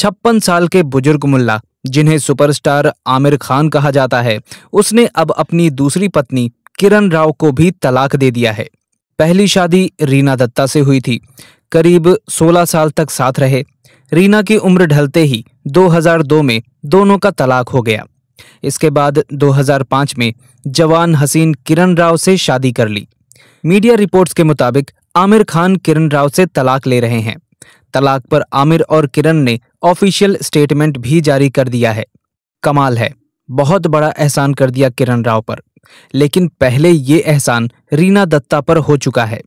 छप्पन साल के बुजुर्ग मुल्ला जिन्हें सुपरस्टार आमिर खान कहा जाता है उसने अब अपनी दूसरी पत्नी किरण राव को भी तलाक दे दिया है पहली शादी रीना दत्ता से हुई थी करीब 16 साल तक साथ रहे रीना की उम्र ढलते ही 2002 में दोनों का तलाक हो गया इसके बाद 2005 में जवान हसीन किरण राव से शादी कर ली मीडिया रिपोर्ट्स के मुताबिक आमिर खान किरण राव से तलाक ले रहे हैं तलाक पर आमिर और किरण ने ऑफिशियल स्टेटमेंट भी जारी कर दिया है कमाल है बहुत बड़ा एहसान कर दिया किरण राव पर लेकिन पहले ये एहसान रीना दत्ता पर हो चुका है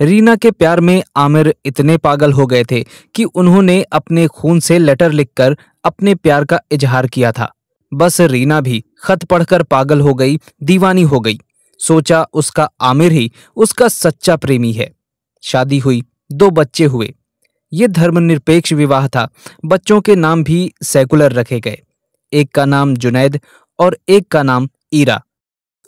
रीना के प्यार में आमिर इतने पागल हो गए थे कि उन्होंने अपने खून से लेटर लिखकर अपने प्यार का इजहार किया था बस रीना भी खत पढ़कर पागल हो गई दीवानी हो गई सोचा उसका आमिर ही उसका सच्चा प्रेमी है शादी हुई दो बच्चे हुए ये धर्मनिरपेक्ष विवाह था बच्चों के नाम भी सेकुलर रखे गए एक का नाम जुनैद और एक का नाम ईरा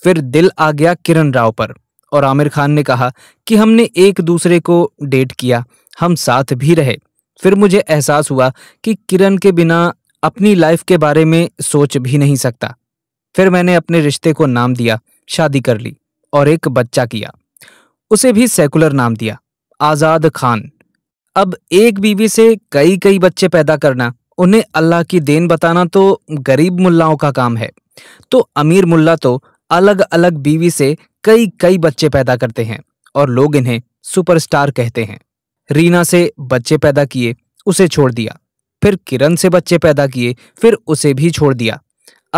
फिर दिल आ गया किरण राव पर और आमिर खान ने कहा कि हमने एक दूसरे को डेट किया हम साथ भी रहे फिर मुझे एहसास हुआ कि किरण के बिना अपनी लाइफ के बारे में सोच भी नहीं सकता फिर मैंने अपने रिश्ते को नाम दिया शादी कर ली और एक बच्चा किया उसे भी सेकुलर नाम दिया आज़ाद खान अब एक बीवी से कई कई बच्चे पैदा करना उन्हें अल्लाह की देन बताना तो गरीब मुल्लाओं का काम है तो अमीर मुल्ला तो अलग अलग बीवी से कई कई बच्चे पैदा करते हैं और लोग इन्हें सुपरस्टार कहते हैं रीना से बच्चे पैदा किए उसे छोड़ दिया फिर किरण से बच्चे पैदा किए फिर उसे भी छोड़ दिया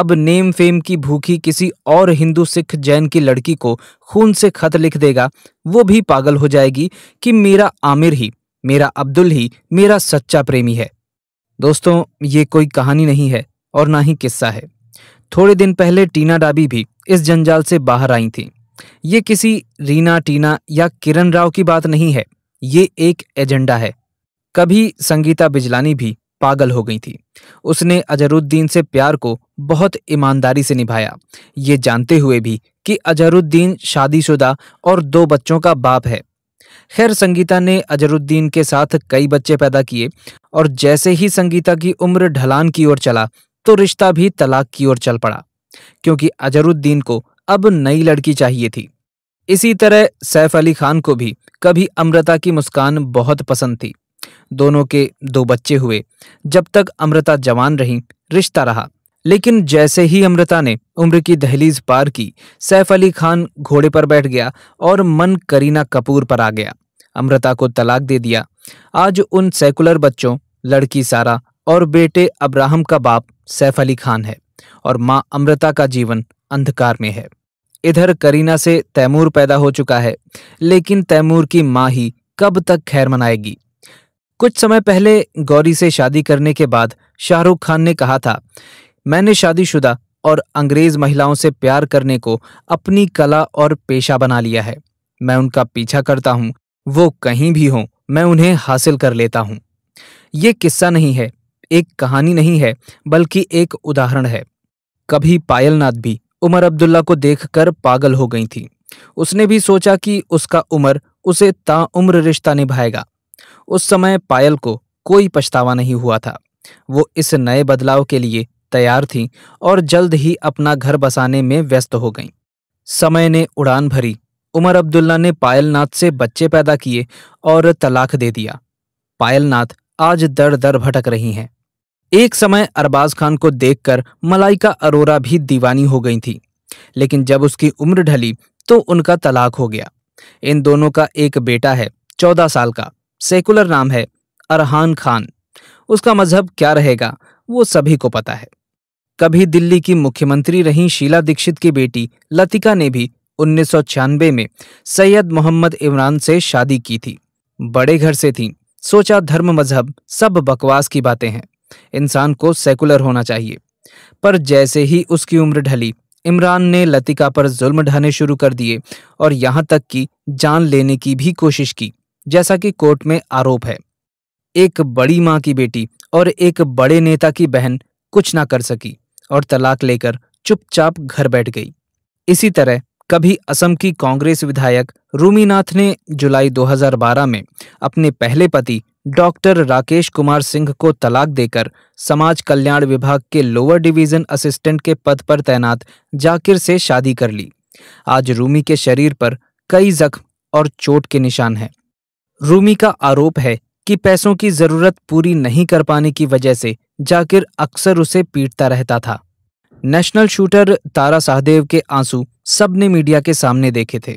अब नेम फेम की भूखी किसी और हिंदू सिख जैन की लड़की को खून से खत लिख देगा वो भी पागल हो जाएगी कि मेरा आमिर ही मेरा अब्दुल ही मेरा सच्चा प्रेमी है दोस्तों ये कोई कहानी नहीं है और ना ही किस्सा है थोड़े दिन पहले टीना डाबी भी इस जंजाल से बाहर आई थी ये किसी रीना टीना या किरण राव की बात नहीं है ये एक एजेंडा है कभी संगीता बिजलानी भी पागल हो गई थी उसने अजहरुद्दीन से प्यार को बहुत ईमानदारी से निभाया ये जानते हुए भी कि अजहरुद्दीन शादीशुदा और दो बच्चों का बाप है खैर संगीता ने अजरुद्दीन के साथ कई बच्चे पैदा किए और जैसे ही संगीता की उम्र ढलान की ओर चला तो रिश्ता भी तलाक की ओर चल पड़ा क्योंकि अजरुद्दीन को अब नई लड़की चाहिए थी इसी तरह सैफ अली खान को भी कभी अमृता की मुस्कान बहुत पसंद थी दोनों के दो बच्चे हुए जब तक अमृता जवान रहीं रिश्ता रहा लेकिन जैसे ही अमृता ने उम्र की दहलीज पार की सैफ अली खान घोड़े पर बैठ गया और मन करीना कपूर पर आ गया अमृता को तलाक दे दिया आज उन सेकुलर बच्चों लड़की सारा और बेटे अब्राहम का बाप सैफ अली खान है और मां अमृता का जीवन अंधकार में है इधर करीना से तैमूर पैदा हो चुका है लेकिन तैमूर की माँ ही कब तक खैर मनाएगी कुछ समय पहले गौरी से शादी करने के बाद शाहरुख खान ने कहा था मैंने शादीशुदा और अंग्रेज महिलाओं से प्यार करने को अपनी कला और पेशा बना लिया है मैं उनका पीछा करता हूँ वो कहीं भी हो मैं उन्हें हासिल कर लेता हूँ ये किस्सा नहीं है एक कहानी नहीं है बल्कि एक उदाहरण है कभी पायलनाथ भी उमर अब्दुल्ला को देखकर पागल हो गई थी उसने भी सोचा कि उसका उमर उसे ताउम्र रिश्ता निभाएगा उस समय पायल को कोई पछतावा नहीं हुआ था वो इस नए बदलाव के लिए तैयार थीं और जल्द ही अपना घर बसाने में व्यस्त हो गईं समय ने उड़ान भरी उमर अब्दुल्ला ने पायलनाथ से बच्चे पैदा किए और तलाक दे दिया पायलनाथ आज दर दर भटक रही हैं एक समय अरबाज खान को देखकर मलाइका अरोरा भी दीवानी हो गई थी लेकिन जब उसकी उम्र ढली तो उनका तलाक हो गया इन दोनों का एक बेटा है चौदह साल का सेकुलर नाम है अरहान खान उसका मजहब क्या रहेगा वो सभी को पता है कभी दिल्ली की मुख्यमंत्री रहीं शीला दीक्षित की बेटी लतिका ने भी उन्नीस में सैयद मोहम्मद इमरान से शादी की थी बड़े घर से थी सोचा धर्म मजहब सब बकवास की बातें हैं इंसान को सेकुलर होना चाहिए पर जैसे ही उसकी उम्र ढली इमरान ने लतिका पर जुल्म ढाने शुरू कर दिए और यहां तक कि जान लेने की भी कोशिश की जैसा कि कोर्ट में आरोप है एक बड़ी मां की बेटी और एक बड़े नेता की बहन कुछ ना कर सकी और तलाक लेकर चुपचाप घर बैठ गई इसी तरह कभी असम की कांग्रेस विधायक रूमीनाथ ने जुलाई 2012 में अपने पहले पति डॉक्टर राकेश कुमार सिंह को तलाक देकर समाज कल्याण विभाग के लोअर डिवीजन असिस्टेंट के पद पर तैनात जाकिर से शादी कर ली आज रूमी के शरीर पर कई जख्म और चोट के निशान हैं रूमी का आरोप है कि पैसों की जरूरत पूरी नहीं कर पाने की वजह से जाकिर अक्सर उसे पीटता रहता था नेशनल शूटर तारा सहदेव के आंसू सबने मीडिया के सामने देखे थे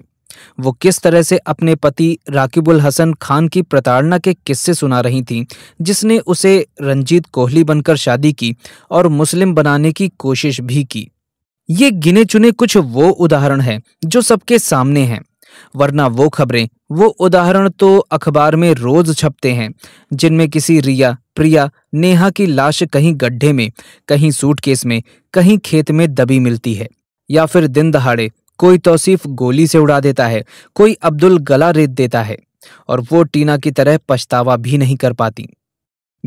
वो किस तरह से अपने पति राकिबुल हसन खान की प्रताड़ना के किस्से सुना रही थीं जिसने उसे रंजीत कोहली बनकर शादी की और मुस्लिम बनाने की कोशिश भी की ये गिने चुने कुछ वो उदाहरण हैं जो सबके सामने हैं वरना वो खबरें वो उदाहरण तो अखबार में रोज छपते हैं जिनमें किसी रिया प्रिया नेहा की लाश कहीं गड्ढे में कहीं सूटकेस में कहीं खेत में दबी मिलती है या फिर दिन दहाड़े कोई तोसीफ गोली से उड़ा देता है कोई अब्दुल गला रेत देता है और वो टीना की तरह पछतावा भी नहीं कर पाती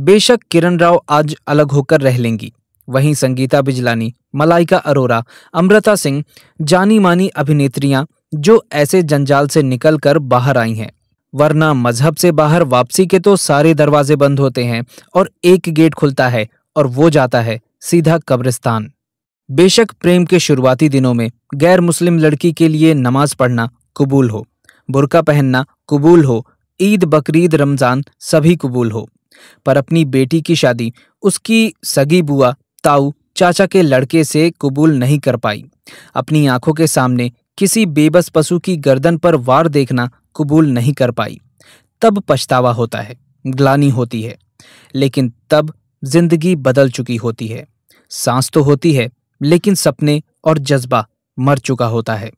बेशक किरण राव आज अलग होकर रह लेंगी वहीं संगीता बिजलानी मलाइका अरोरा अमृता सिंह जानी मानी अभिनेत्रियां जो ऐसे जंजाल से निकलकर बाहर आई हैं वरना मजहब से बाहर वापसी के तो सारे दरवाजे बंद होते हैं और एक गेट खुलता है और वो जाता है सीधा कब्रिस्तान बेशक प्रेम के शुरुआती दिनों में गैर मुस्लिम लड़की के लिए नमाज पढ़ना कबूल हो बुरका पहनना कबूल हो ईद बकरीद रमज़ान सभी कबूल हो पर अपनी बेटी की शादी उसकी सगी बुआ ताऊ चाचा के लड़के से कबूल नहीं कर पाई अपनी आंखों के सामने किसी बेबस पशु की गर्दन पर वार देखना कबूल नहीं कर पाई तब पछतावा होता है ग्लानी होती है लेकिन तब जिंदगी बदल चुकी होती है सांस तो होती है लेकिन सपने और जज्बा मर चुका होता है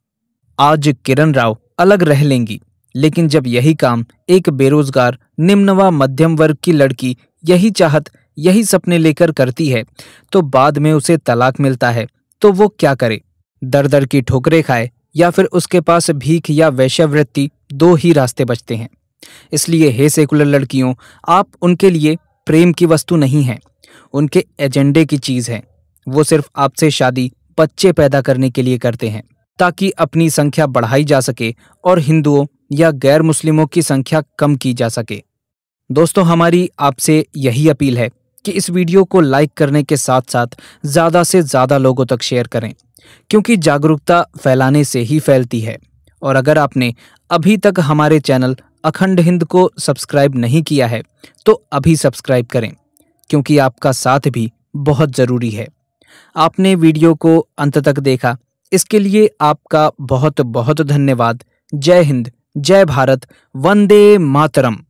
आज किरण राव अलग रह लेंगी लेकिन जब यही काम एक बेरोजगार निम्न व मध्यम वर्ग की लड़की यही चाहत यही सपने लेकर करती है तो बाद में उसे तलाक मिलता है तो वो क्या करे दर दर की ठोकरें खाए या फिर उसके पास भीख या वैश्यवृत्ति दो ही रास्ते बचते हैं इसलिए हे सेकुलर लड़कियों आप उनके लिए प्रेम की वस्तु नहीं हैं उनके एजेंडे की चीज़ है वो सिर्फ आपसे शादी बच्चे पैदा करने के लिए करते हैं ताकि अपनी संख्या बढ़ाई जा सके और हिंदुओं या गैर मुस्लिमों की संख्या कम की जा सके दोस्तों हमारी आपसे यही अपील है कि इस वीडियो को लाइक करने के साथ साथ ज़्यादा से ज़्यादा लोगों तक शेयर करें क्योंकि जागरूकता फैलाने से ही फैलती है और अगर आपने अभी तक हमारे चैनल अखंड हिंद को सब्सक्राइब नहीं किया है तो अभी सब्सक्राइब करें क्योंकि आपका साथ भी बहुत ज़रूरी है आपने वीडियो को अंत तक देखा इसके लिए आपका बहुत बहुत धन्यवाद जय हिंद जय भारत वंदे मातरम